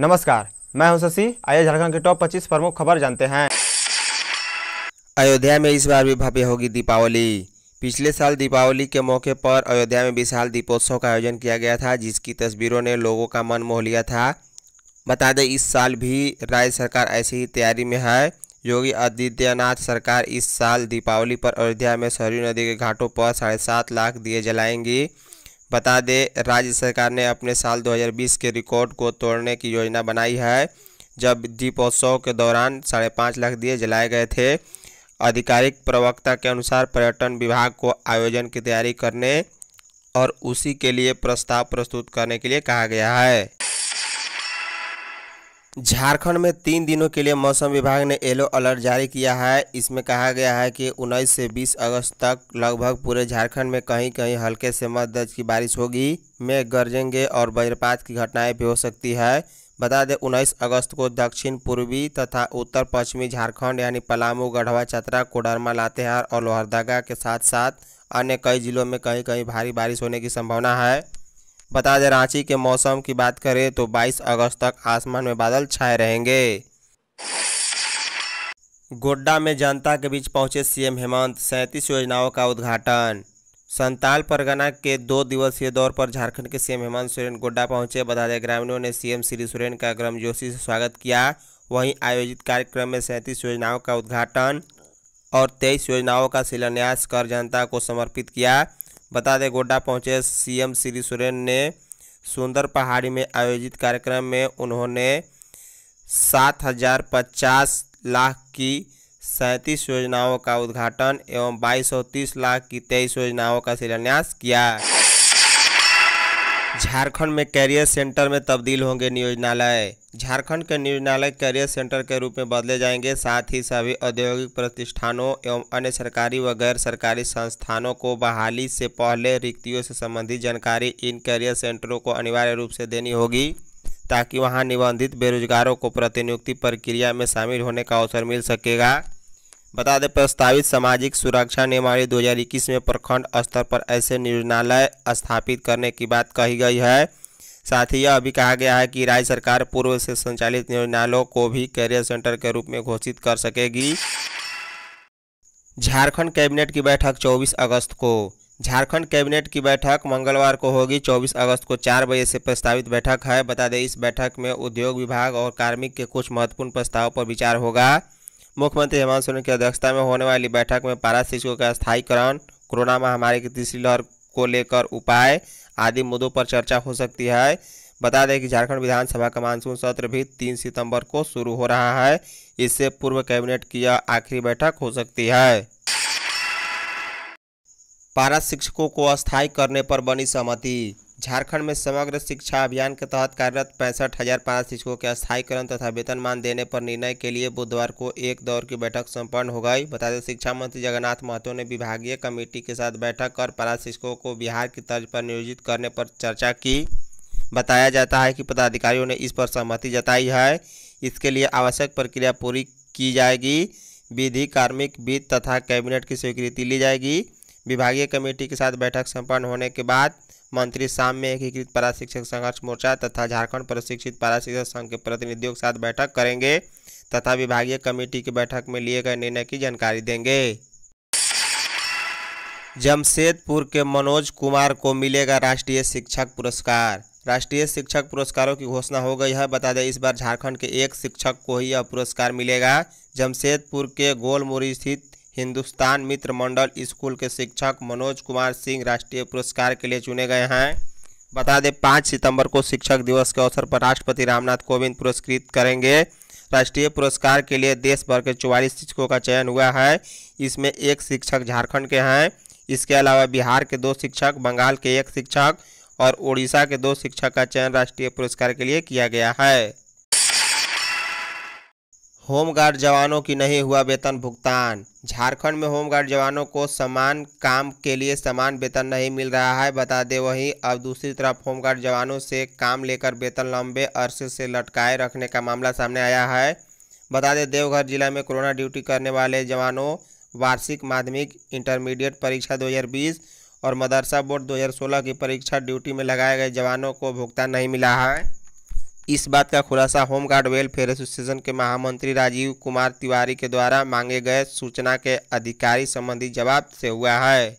नमस्कार मैं हूं शशि आइए झारखंड के टॉप 25 प्रमुख खबर जानते हैं अयोध्या में इस बार भी भव्य होगी दीपावली पिछले साल दीपावली के मौके पर अयोध्या में विशाल दीपोत्सव का आयोजन किया गया था जिसकी तस्वीरों ने लोगों का मन मोह लिया था बता दें इस साल भी राज्य सरकार ऐसी ही तैयारी में है योगी आदित्यनाथ सरकार इस साल दीपावली पर अयोध्या में सरयू नदी के घाटों पर साढ़े सात लाख दिए जलाएंगी बता दें राज्य सरकार ने अपने साल 2020 के रिकॉर्ड को तोड़ने की योजना बनाई है जब दीपोत्सव के दौरान साढ़े पाँच लाख दिए जलाए गए थे आधिकारिक प्रवक्ता के अनुसार पर्यटन विभाग को आयोजन की तैयारी करने और उसी के लिए प्रस्ताव प्रस्तुत करने के लिए कहा गया है झारखंड में तीन दिनों के लिए मौसम विभाग ने येलो अलर्ट जारी किया है इसमें कहा गया है कि 19 से 20 अगस्त तक लगभग पूरे झारखंड में कहीं कहीं हल्के से मध्य की बारिश होगी मेघ गरजेंगे और वज्रपात की घटनाएं भी हो सकती है बता दें उन्नीस अगस्त को दक्षिण पूर्वी तथा उत्तर पश्चिमी झारखंड यानी पलामू गढ़वा चतरा कोडरमा लातेहार और लोहरदगा के साथ साथ अन्य कई जिलों में कहीं कहीं भारी बारिश होने की संभावना है बता दें रांची के मौसम की बात करें तो 22 अगस्त तक आसमान में बादल छाए रहेंगे गोड्डा में जनता के बीच पहुंचे सीएम हेमंत सैंतीस योजनाओं का उद्घाटन संताल परगना के दो दिवसीय दौर पर झारखंड के सीएम हेमंत सोरेन गोड्डा पहुंचे बता दें ग्रामीणों ने सीएम श्री सोरेन का गर्मजोशी से स्वागत किया वहीं आयोजित कार्यक्रम में सैंतीस योजनाओं का उद्घाटन और तेईस योजनाओं का शिलान्यास कर जनता को समर्पित किया बता दें गोड्डा पहुंचे सीएम श्री सोरेन ने सुंदर पहाड़ी में आयोजित कार्यक्रम में उन्होंने सात हजार पचास लाख की सैंतीस योजनाओं का उद्घाटन एवं बाईस सौ तीस लाख की तेईस योजनाओं का शिलान्यास किया झारखंड में कैरियर सेंटर में तब्दील होंगे नियोजनालय झारखंड के नियोजनालय कैरियर सेंटर के रूप में बदले जाएंगे साथ ही सभी औद्योगिक प्रतिष्ठानों एवं अन्य सरकारी व गैर सरकारी संस्थानों को बहाली से पहले रिक्तियों से संबंधित जानकारी इन कैरियर सेंटरों को अनिवार्य रूप से देनी होगी ताकि वहां निबंधित बेरोजगारों को प्रतिनियुक्ति प्रक्रिया में शामिल होने का अवसर मिल सकेगा बता दें प्रस्तावित सामाजिक सुरक्षा नियमावली इक्कीस में प्रखंड स्तर पर ऐसे नियोजनालय स्थापित करने की बात कही गई है साथ ही यह भी कहा गया है कि राज्य सरकार पूर्व से संचालित नियोजनालयों को भी कैरियर सेंटर के रूप में घोषित कर सकेगी झारखंड कैबिनेट की बैठक 24 अगस्त को झारखंड कैबिनेट की बैठक मंगलवार को होगी 24 अगस्त को चार बजे से प्रस्तावित बैठक है बता दें इस बैठक में उद्योग विभाग और कार्मिक के कुछ महत्वपूर्ण प्रस्तावों पर विचार होगा मुख्यमंत्री हेमंत सोरेन की अध्यक्षता में होने वाली बैठक में पारा शिक्षकों का स्थायीकरण कोरोना महामारी की तीसरी लहर को लेकर उपाय आदि मुद्दों पर चर्चा हो सकती है बता दें कि झारखंड विधानसभा का मानसून सत्र भी तीन सितंबर को शुरू हो रहा है इससे पूर्व कैबिनेट की यह आखिरी बैठक हो सकती है पारा शिक्षकों को अस्थायी करने पर बनी सहमति झारखंड में समग्र शिक्षा अभियान के तहत कार्यरत पैंसठ हज़ार पाँच शिक्षकों के स्थायीकरण तथा वेतनमान देने पर निर्णय के लिए बुधवार को एक दौर की बैठक संपन्न हो गई बता दें शिक्षा मंत्री जगन्नाथ महतो ने विभागीय कमेटी के साथ बैठक कर पारा शिक्षकों को बिहार की तर्ज पर नियोजित करने पर चर्चा की बताया जाता है कि पदाधिकारियों ने इस पर सहमति जताई है इसके लिए आवश्यक प्रक्रिया पूरी की जाएगी विधि कार्मिक वित्त तथा कैबिनेट की स्वीकृति ली जाएगी विभागीय कमेटी के साथ बैठक संपन्न होने के बाद मंत्री शाम में एकीकृत एक पारा शिक्षक संघर्ष मोर्चा तथा झारखंड प्रशिक्षित पारा शिक्षक संघ के प्रतिनिधियों के साथ बैठक करेंगे तथा विभागीय कमेटी की बैठक में लिए गए निर्णय की जानकारी देंगे जमशेदपुर के मनोज कुमार को मिलेगा राष्ट्रीय शिक्षक पुरस्कार राष्ट्रीय शिक्षक पुरस्कारों की घोषणा हो गई है बता दें इस बार झारखंड के एक शिक्षक को ही यह पुरस्कार मिलेगा जमशेदपुर के गोलमुरी स्थित हिंदुस्तान मित्र मंडल स्कूल के शिक्षक मनोज कुमार सिंह राष्ट्रीय पुरस्कार के लिए चुने गए हैं बता दें पाँच सितंबर को शिक्षक दिवस के अवसर पर राष्ट्रपति रामनाथ कोविंद पुरस्कृत करेंगे राष्ट्रीय पुरस्कार के लिए देश भर के चौवालीस शिक्षकों का चयन हुआ है इसमें एक शिक्षक झारखंड के हैं इसके अलावा बिहार के दो शिक्षक बंगाल के एक शिक्षक और उड़ीसा के दो शिक्षक का चयन राष्ट्रीय पुरस्कार के लिए किया गया है होमगार्ड जवानों की नहीं हुआ वेतन भुगतान झारखंड में होमगार्ड जवानों को समान काम के लिए समान वेतन नहीं मिल रहा है बता दें वहीं अब दूसरी तरफ होमगार्ड जवानों से काम लेकर वेतन लंबे अरसे से लटकाए रखने का मामला सामने आया है बता दें देवघर जिला में कोरोना ड्यूटी करने वाले जवानों वार्षिक माध्यमिक इंटरमीडिएट परीक्षा दो और मदरसा बोर्ड दो की परीक्षा ड्यूटी में लगाए गए जवानों को भुगतान नहीं मिला है इस बात का खुलासा होमगार्ड वेलफेयर एसोसिएशन के महामंत्री राजीव कुमार तिवारी के द्वारा मांगे गए सूचना के अधिकारी संबंधी जवाब से हुआ है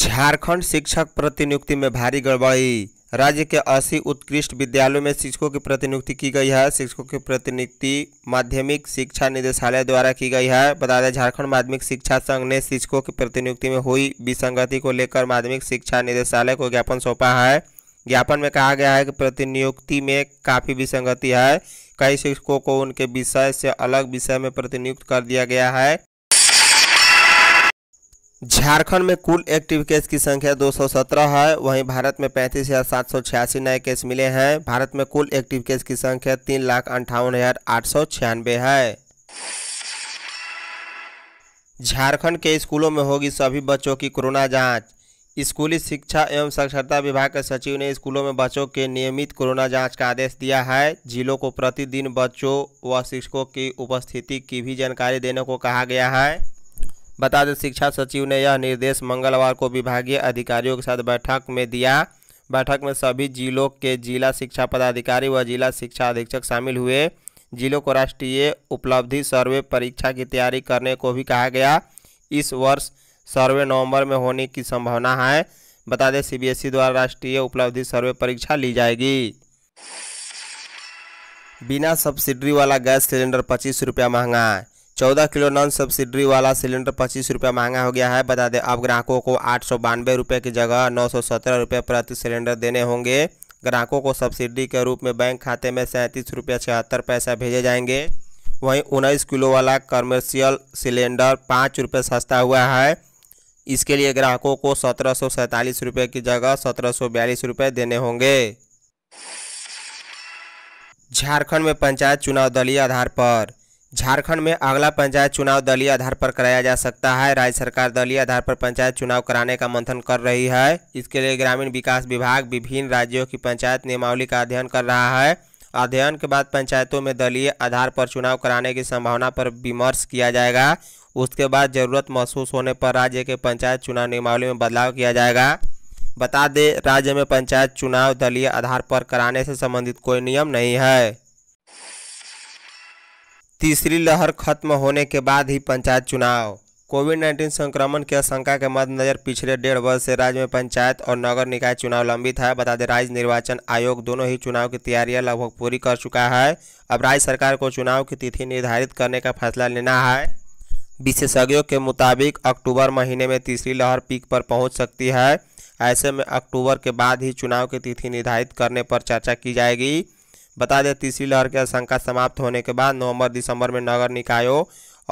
झारखंड शिक्षक प्रतिनियुक्ति में भारी गड़बड़ी राज्य के 80 उत्कृष्ट विद्यालयों में शिक्षकों की प्रतिनियुक्ति की गई है शिक्षकों की प्रतिनियुक्ति माध्यमिक शिक्षा निदेशालय द्वारा की गई है बता दें झारखंड माध्यमिक शिक्षा संघ ने शिक्षकों की प्रतिनियुक्ति में हुई विसंगति को लेकर माध्यमिक शिक्षा निदेशालय को ज्ञापन सौंपा है ज्ञापन में कहा गया है कि प्रतिनियुक्ति में काफ़ी विसंगति है कई शिक्षकों को उनके विषय से अलग विषय में प्रतिनियुक्त कर दिया गया है झारखंड में कुल एक्टिव केस की संख्या 217 है वहीं भारत में पैंतीस हज़ार सात सौ छियासी नए केस मिले हैं भारत में कुल एक्टिव केस की संख्या तीन लाख अंठावन हज़ार आठ सौ छियानवे है झारखंड के स्कूलों में होगी सभी बच्चों की कोरोना जांच स्कूली शिक्षा एवं साक्षरता विभाग के सचिव ने स्कूलों में बच्चों के नियमित कोरोना जांच का आदेश दिया है जिलों को प्रतिदिन बच्चों व शिक्षकों की उपस्थिति की भी जानकारी देने को कहा गया है बता दें शिक्षा सचिव ने यह निर्देश मंगलवार को विभागीय अधिकारियों के साथ बैठक में दिया बैठक में सभी जिलों के जिला शिक्षा पदाधिकारी व जिला शिक्षा अधीक्षक शामिल हुए जिलों को राष्ट्रीय उपलब्धि सर्वे परीक्षा की तैयारी करने को भी कहा गया इस वर्ष सर्वे नवंबर में होने की संभावना है बता दें सीबीएसई द्वारा राष्ट्रीय उपलब्धि सर्वे परीक्षा ली जाएगी बिना सब्सिडी वाला गैस सिलेंडर पच्चीस रुपया महंगा है चौदह किलो नॉन सब्सिडी वाला सिलेंडर पच्चीस रुपया महंगा हो गया है बता दें अब ग्राहकों को आठ सौ बानवे रुपये की जगह नौ सौ सत्रह रुपये प्रति सिलेंडर देने होंगे ग्राहकों को सब्सिडी के रूप में बैंक खाते में सैंतीस रुपये छिहत्तर पैसा भेजे जाएंगे वहीं उन्नीस किलो वाला कमर्शियल सिलेंडर पाँच रुपये सस्ता हुआ है इसके लिए ग्राहकों को सत्रह सौ की जगह सत्रह सौ बयालीस देने होंगे झारखंड में पंचायत चुनाव दलीय आधार पर झारखंड में अगला पंचायत चुनाव दलीय आधार पर कराया जा सकता है राज्य सरकार दलीय आधार पर पंचायत चुनाव कराने का मंथन कर रही है इसके लिए ग्रामीण विकास विभाग विभिन्न राज्यों की पंचायत नियमावली का अध्ययन कर रहा है अध्ययन के बाद पंचायतों में दलीय आधार पर चुनाव कराने की संभावना पर विमर्श किया जाएगा उसके बाद ज़रूरत महसूस होने पर राज्य के पंचायत चुनाव नियमावली में बदलाव किया जाएगा बता दें राज्य में पंचायत चुनाव दलीय आधार पर कराने से संबंधित कोई नियम नहीं है तीसरी लहर खत्म होने के बाद ही पंचायत चुनाव कोविड नाइन्टीन संक्रमण की आशंका के मद्देनजर पिछले डेढ़ वर्ष से राज्य में पंचायत और नगर निकाय चुनाव लंबित है बता दें राज्य निर्वाचन आयोग दोनों ही चुनाव की तैयारियां लगभग पूरी कर चुका है अब राज्य सरकार को चुनाव की तिथि निर्धारित करने का फैसला लेना है विशेषज्ञों के मुताबिक अक्टूबर महीने में तीसरी लहर पीक पर पहुंच सकती है ऐसे में अक्टूबर के बाद ही चुनाव की तिथि निर्धारित करने पर चर्चा की जाएगी बता दें तीसरी लहर की आशंका समाप्त होने के बाद नवंबर दिसंबर में नगर निकायों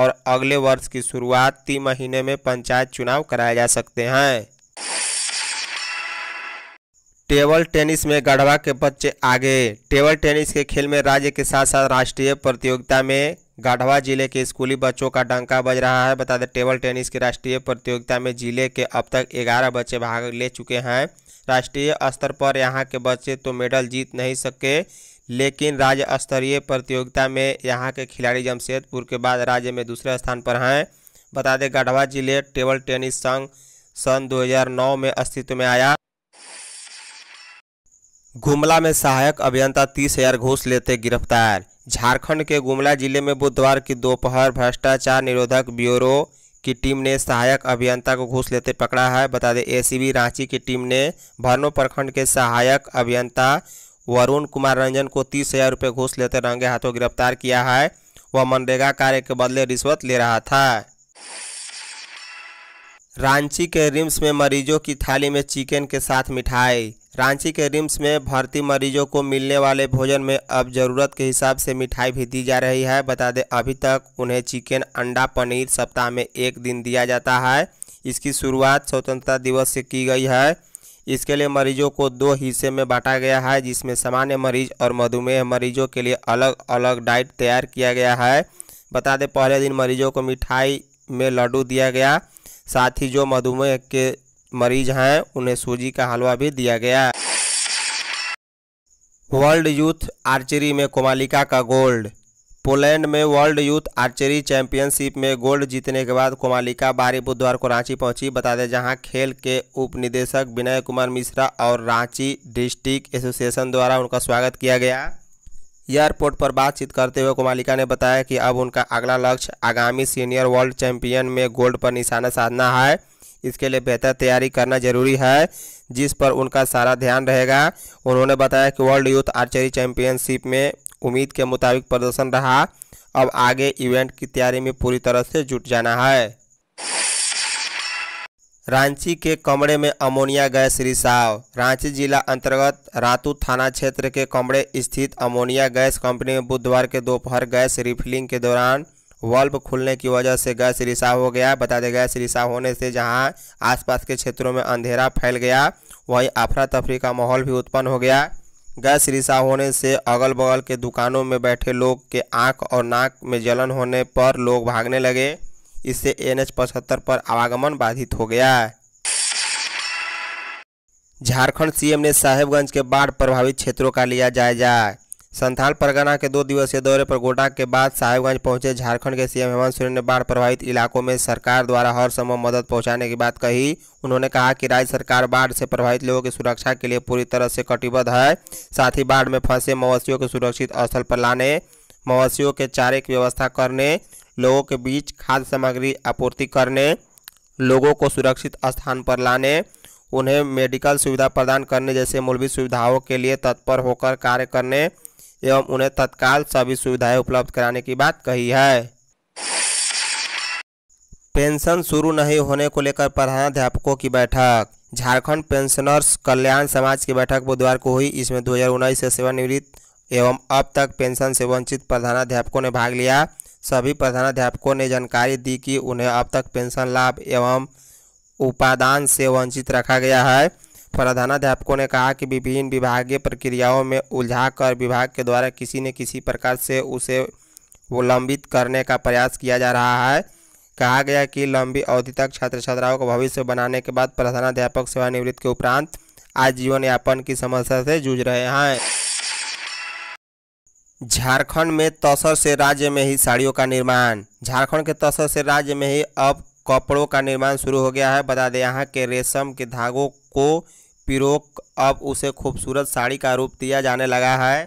और अगले वर्ष की शुरुआत तीन महीने में पंचायत चुनाव कराए जा सकते हैं टेबल टेनिस में गढ़वा के बच्चे आगे टेबल टेनिस के खेल में राज्य के साथ साथ राष्ट्रीय प्रतियोगिता में गढ़वा जिले के स्कूली बच्चों का डंका बज रहा है बता दें टेबल टेनिस की राष्ट्रीय प्रतियोगिता में जिले के अब तक 11 बच्चे भाग ले चुके हैं राष्ट्रीय स्तर पर यहां के बच्चे तो मेडल जीत नहीं सके लेकिन राज्य स्तरीय प्रतियोगिता में यहां के खिलाड़ी जमशेदपुर के बाद राज्य में दूसरे स्थान पर हैं बता दें गढ़वा जिले टेबल टेनिस संघ सन 2009 में अस्तित्व में आया गुमला में सहायक अभियंता तीस हजार घूस लेते गिरफ्तार झारखंड के गुमला जिले में बुधवार की दोपहर भ्रष्टाचार निरोधक ब्यूरो की टीम ने सहायक अभियंता को घूस लेते पकड़ा है बता दें एसीबी रांची की टीम ने भरनो प्रखंड के सहायक अभियंता वरुण कुमार रंजन को तीस हजार रुपये घूस लेते रंगे हाथों गिरफ्तार किया है वह मनरेगा कार्य के बदले रिश्वत ले रहा था रांची के रिम्स में मरीजों की थाली में चिकन के साथ मिठाई रांची के रिम्स में भर्ती मरीजों को मिलने वाले भोजन में अब ज़रूरत के हिसाब से मिठाई भी दी जा रही है बता दें अभी तक उन्हें चिकन अंडा पनीर सप्ताह में एक दिन दिया जाता है इसकी शुरुआत स्वतंत्रता दिवस से की गई है इसके लिए मरीजों को दो हिस्से में बांटा गया है जिसमें सामान्य मरीज और मधुमेह मरीजों के लिए अलग अलग डाइट तैयार किया गया है बता दें पहले दिन मरीजों को मिठाई में लड्डू दिया गया साथ ही जो मधुमेह के मरीज हैं उन्हें सूजी का हलवा भी दिया गया वर्ल्ड यूथ आर्चरी में कोमालिका का गोल्ड पोलैंड में वर्ल्ड यूथ आर्चरी चैंपियनशिप में गोल्ड जीतने के बाद कोमालिका बारी बुधवार को रांची पहुंची बता दें जहां खेल के उप निदेशक विनय कुमार मिश्रा और रांची डिस्ट्रिक्ट एसोसिएशन द्वारा उनका स्वागत किया गया एयरपोर्ट पर बातचीत करते हुए कोमालिका ने बताया कि अब उनका अगला लक्ष्य आगामी सीनियर वर्ल्ड चैंपियन में गोल्ड पर निशाना साधना है इसके लिए बेहतर तैयारी करना जरूरी है जिस पर उनका सारा ध्यान रहेगा उन्होंने बताया कि वर्ल्ड यूथ आर्चरी चैंपियनशिप में उम्मीद के मुताबिक प्रदर्शन रहा अब आगे इवेंट की तैयारी में पूरी तरह से जुट जाना है रांची के कमरे में अमोनिया गैस रिसाव रांची जिला अंतर्गत रातू थाना क्षेत्र के कमरे स्थित अमोनिया गैस कंपनी में बुधवार के दोपहर गैस रिफिलिंग के दौरान वाल्व खुलने की वजह से गैस रिसाव हो गया बता दें गैस रिसाव होने से जहां आसपास के क्षेत्रों में अंधेरा फैल गया वहीं अफरा तफरी का माहौल भी उत्पन्न हो गया गैस रिसाव होने से अगल बगल के दुकानों में बैठे लोग के आँख और नाक में जलन होने पर लोग भागने लगे इससे एन एच पर आवागमन बाधित हो गया झारखंड सीएम ने साहेबगंज के बाढ़ प्रभावित क्षेत्रों का लिया जायजा संथाल परगना के दो दिवसीय दौरे पर गोटा के बाद साहेबगंज पहुंचे झारखंड के सीएम हेमंत सोरेन ने बाढ़ प्रभावित इलाकों में सरकार द्वारा हर संभव मदद पहुंचाने की बात कही उन्होंने कहा कि राज्य सरकार बाढ़ से प्रभावित लोगों की सुरक्षा के लिए पूरी तरह से कटिबद्ध है साथ ही बाढ़ में फंसे मवेशियों को सुरक्षित स्थल पर लाने मवेशियों के चारे की व्यवस्था करने लोगों के बीच खाद्य सामग्री आपूर्ति करने लोगों को सुरक्षित स्थान पर लाने उन्हें मेडिकल सुविधा प्रदान करने जैसे मूलभूत सुविधाओं के लिए तत्पर होकर कार्य करने एवं उन्हें तत्काल सभी सुविधाएं उपलब्ध कराने की बात कही है पेंशन शुरू नहीं होने को लेकर प्रधानाध्यापकों की बैठक झारखंड पेंशनर्स कल्याण समाज की बैठक बुधवार को हुई इसमें दो से सेवानिवृत्त एवं अब तक पेंशन से वंचित प्रधानाध्यापकों ने भाग लिया सभी प्रधानाध्यापकों ने जानकारी दी कि उन्हें अब तक पेंशन लाभ एवं उपादान से वंचित रखा गया है प्रधानाध्यापकों ने कहा कि विभिन्न विभागीय प्रक्रियाओं में उलझाकर विभाग के द्वारा किसी न किसी प्रकार से उसे लंबित करने का प्रयास किया जा रहा है कहा गया कि लंबी अवधि तक छात्र छात्राओं को भविष्य बनाने के बाद प्रधानाध्यापक सेवानिवृत्ति के उपरांत आज जीवन यापन की समस्या से जूझ रहे हैं झारखंड में तसर से राज्य में ही साड़ियों का निर्माण झारखंड के तसर से राज्य में ही अब कपड़ों का निर्माण शुरू हो गया है बता दें यहाँ के रेशम के धागों को पिरोक अब उसे खूबसूरत साड़ी का रूप दिया जाने लगा है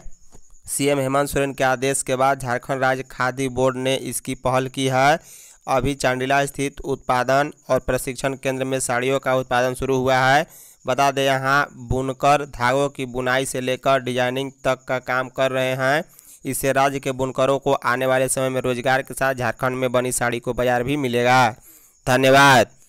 सीएम हेमंत सोरेन के आदेश के बाद झारखंड राज्य खादी बोर्ड ने इसकी पहल की है अभी चांडिला स्थित उत्पादन और प्रशिक्षण केंद्र में साड़ियों का उत्पादन शुरू हुआ है बता दें यहाँ बुनकर धागों की बुनाई से लेकर डिजाइनिंग तक का काम कर रहे हैं इससे राज्य के बुनकरों को आने वाले समय में रोजगार के साथ झारखंड में बनी साड़ी को बाजार भी मिलेगा धन्यवाद